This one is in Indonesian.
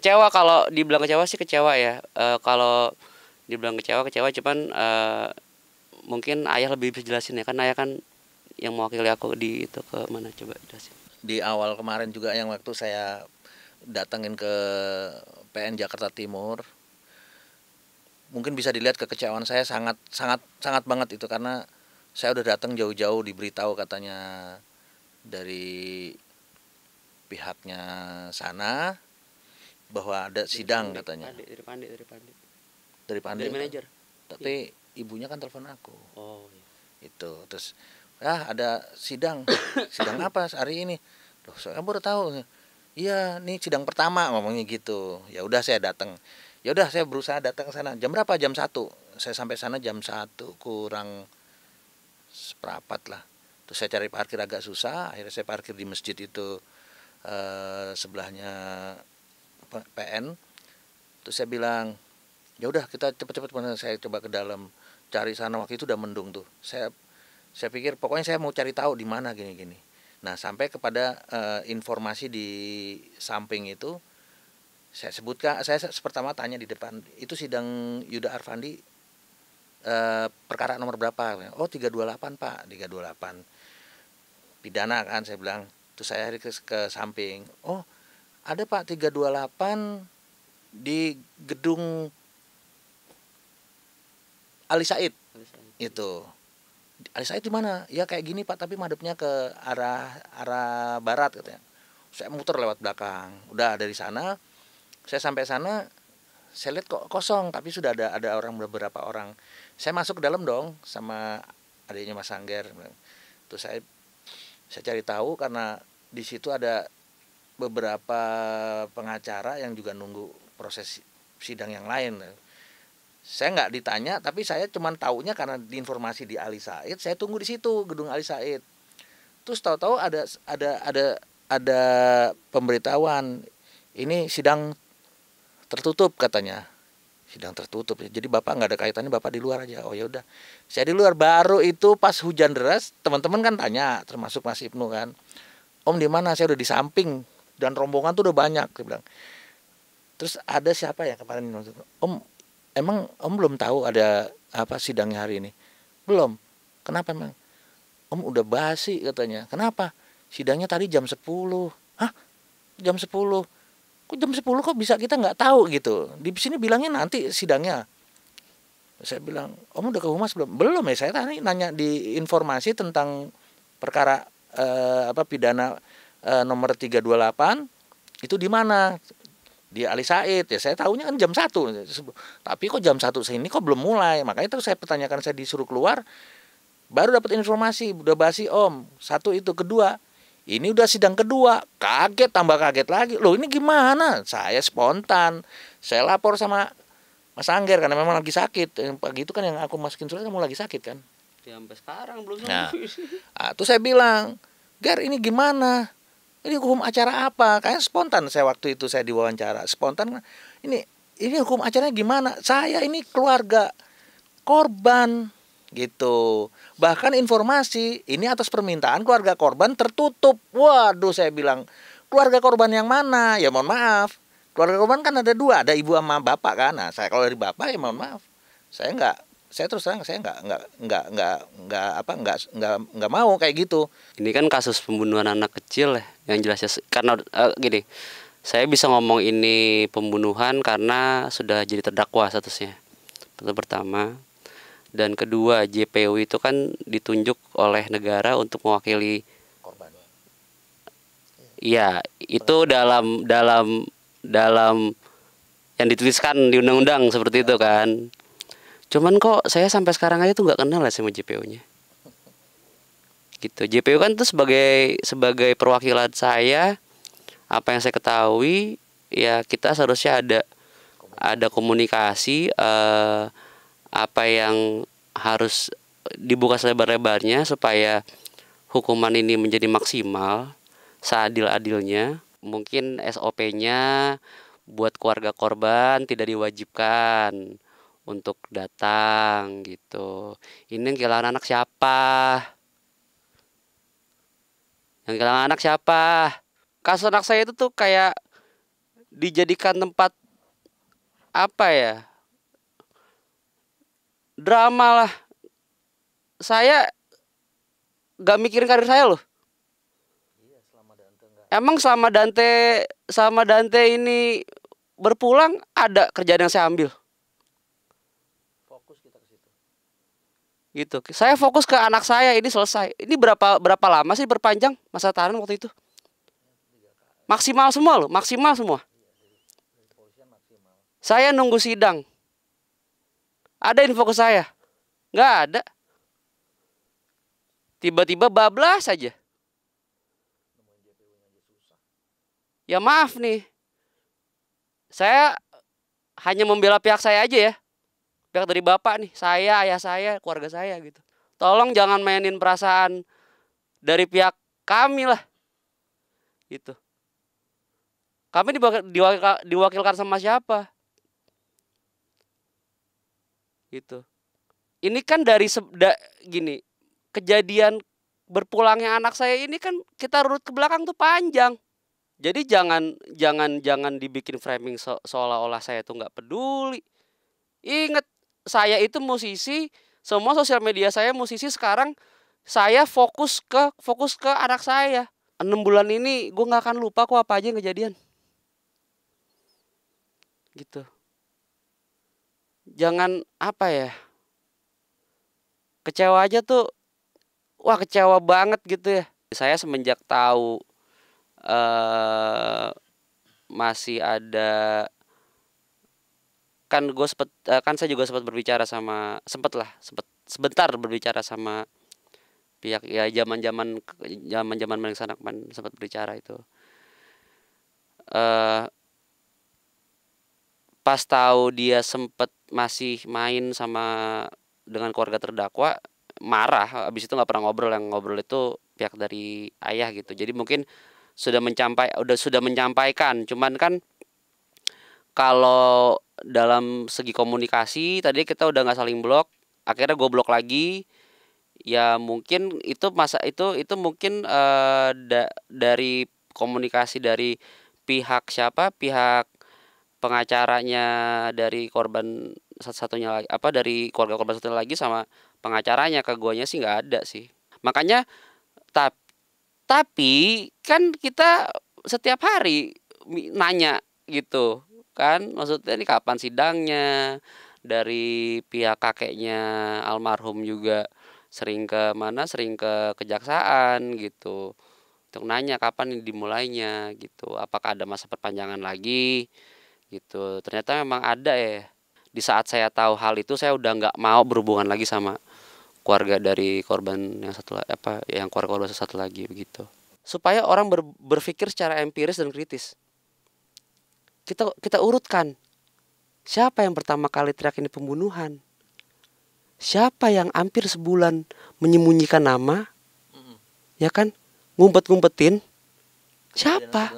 kecewa kalau dibilang kecewa sih kecewa ya uh, kalau dibilang kecewa kecewa cuman uh, mungkin ayah lebih bisa jelasin ya kan ayah kan yang mewakili aku di itu ke mana coba jelasin di awal kemarin juga yang waktu saya datengin ke PN Jakarta Timur mungkin bisa dilihat kekecewaan saya sangat sangat sangat banget itu karena saya udah datang jauh-jauh diberitahu katanya dari pihaknya sana bahwa ada sidang katanya Pandi, dari pandai dari pandai dari pandai dari manajer tapi iya. ibunya kan telepon aku oh iya. itu terus ah ada sidang sidang apa hari ini loh saya baru tahu iya nih sidang pertama ngomongnya gitu ya udah saya datang ya udah saya berusaha datang ke sana jam berapa jam satu saya sampai sana jam satu kurang seperapat lah terus saya cari parkir agak susah akhirnya saya parkir di masjid itu eh, sebelahnya PN terus saya bilang ya udah kita cepat cepet saya coba ke dalam cari sana waktu itu udah mendung tuh saya saya pikir pokoknya saya mau cari tahu di mana gini-gini nah sampai kepada e, informasi di samping itu saya sebutkan saya pertama tanya di depan itu sidang Yuda Arfandi e, perkara nomor berapa oh 328 pak 328 pidana kan saya bilang terus saya ke, ke samping oh ada Pak 328 di gedung Ali Said. Itu. Ali Said di mana? Ya kayak gini Pak, tapi madepnya ke arah arah barat katanya. Saya muter lewat belakang. Udah dari sana saya sampai sana saya lihat kok kosong tapi sudah ada ada orang beberapa orang saya masuk ke dalam dong sama adiknya Mas Angger terus saya saya cari tahu karena di situ ada beberapa pengacara yang juga nunggu proses sidang yang lain saya nggak ditanya tapi saya cuma taunya karena diinformasi di Ali Said saya tunggu di situ gedung Ali Said terus tahu-tahu ada ada ada ada pemberitahuan ini sidang tertutup katanya sidang tertutup jadi bapak nggak ada kaitannya bapak di luar aja oh ya udah saya di luar baru itu pas hujan deras teman-teman kan tanya termasuk Mas Ibnu kan om di mana saya udah di samping dan rombongan tuh udah banyak dia bilang terus ada siapa ya kemarin om emang om belum tahu ada apa sidangnya hari ini belum kenapa emang om udah basi katanya kenapa sidangnya tadi jam 10 hah jam 10 kok jam 10 kok bisa kita nggak tahu gitu di sini bilangnya nanti sidangnya saya bilang om udah ke humas belum belum ya saya tadi nanya di informasi tentang perkara eh, apa pidana e, nomor 328 itu di mana? Di Ali Said. Ya saya tahunya kan jam 1. Tapi kok jam 1 sini kok belum mulai? Makanya terus saya pertanyakan saya disuruh keluar baru dapat informasi udah basi Om. Satu itu, kedua ini udah sidang kedua, kaget tambah kaget lagi. Loh ini gimana? Saya spontan. Saya lapor sama Mas Angger karena memang lagi sakit. yang Pagi itu kan yang aku masukin surat kamu lagi sakit kan? Ya, sampai sekarang belum nah, nah, terus saya bilang, Ger ini gimana? ini hukum acara apa? kayak spontan saya waktu itu saya diwawancara. Spontan ini ini hukum acaranya gimana? Saya ini keluarga korban gitu. Bahkan informasi ini atas permintaan keluarga korban tertutup. Waduh saya bilang keluarga korban yang mana? Ya mohon maaf. Keluarga korban kan ada dua, ada ibu sama bapak kan. Nah, saya kalau dari bapak ya mohon maaf. Saya nggak saya terus terang saya nggak nggak nggak nggak nggak apa nggak nggak nggak mau kayak gitu ini kan kasus pembunuhan anak kecil ya yang jelasnya karena uh, gini saya bisa ngomong ini pembunuhan karena sudah jadi terdakwa statusnya itu pertama dan kedua JPU itu kan ditunjuk oleh negara untuk mewakili korban iya itu dalam dalam dalam yang dituliskan di undang-undang seperti itu kan Cuman kok saya sampai sekarang aja tuh nggak kenal lah sama JPO-nya. Gitu. JPO kan tuh sebagai sebagai perwakilan saya apa yang saya ketahui ya kita seharusnya ada ada komunikasi eh, apa yang harus dibuka selebar-lebarnya supaya hukuman ini menjadi maksimal seadil-adilnya mungkin SOP-nya buat keluarga korban tidak diwajibkan untuk datang gitu. Ini yang kehilangan anak siapa? Yang kehilangan anak siapa? Kasus anak saya itu tuh kayak dijadikan tempat apa ya? Drama lah. Saya gak mikirin karir saya loh. Iya, selama Dante enggak. Emang selama Dante sama Dante ini berpulang ada kerjaan yang saya ambil. gitu saya fokus ke anak saya ini selesai ini berapa berapa lama sih berpanjang masa tahanan waktu itu maksimal semua loh maksimal semua saya nunggu sidang ada info ke saya Gak ada tiba-tiba bablas aja. ya maaf nih saya hanya membela pihak saya aja ya pihak dari bapak nih saya ayah saya keluarga saya gitu tolong jangan mainin perasaan dari pihak kami lah gitu kami diwakilkan sama siapa gitu ini kan dari da, gini kejadian berpulangnya anak saya ini kan kita urut ke belakang tuh panjang jadi jangan jangan jangan dibikin framing so, seolah-olah saya tuh nggak peduli inget saya itu musisi, semua sosial media saya musisi sekarang saya fokus ke fokus ke anak saya. Enam bulan ini gue nggak akan lupa kok apa aja yang kejadian. Gitu. Jangan apa ya. Kecewa aja tuh. Wah kecewa banget gitu ya. Saya semenjak tahu uh, masih ada kan gue sempet eh, kan saya juga sempat berbicara sama sempet lah sempet sebentar berbicara sama pihak ya zaman zaman zaman zaman sanak man sempat berbicara itu uh, pas tahu dia sempet masih main sama dengan keluarga terdakwa marah abis itu nggak pernah ngobrol yang ngobrol itu pihak dari ayah gitu jadi mungkin sudah mencapai udah sudah menyampaikan cuman kan kalau dalam segi komunikasi tadi kita udah nggak saling blok akhirnya gue blok lagi ya mungkin itu masa itu itu mungkin uh, da, dari komunikasi dari pihak siapa pihak pengacaranya dari korban satu-satunya lagi apa dari keluarga korban satu lagi sama pengacaranya ke guanya sih nggak ada sih makanya tap, tapi kan kita setiap hari nanya gitu kan maksudnya ini kapan sidangnya dari pihak kakeknya almarhum juga sering ke mana sering ke kejaksaan gitu untuk nanya kapan dimulainya gitu apakah ada masa perpanjangan lagi gitu ternyata memang ada ya di saat saya tahu hal itu saya udah nggak mau berhubungan lagi sama keluarga dari korban yang satu apa yang keluarga korban satu lagi begitu supaya orang ber, berpikir secara empiris dan kritis kita kita urutkan siapa yang pertama kali teriak ini pembunuhan siapa yang hampir sebulan menyembunyikan nama ya kan ngumpet-ngumpetin siapa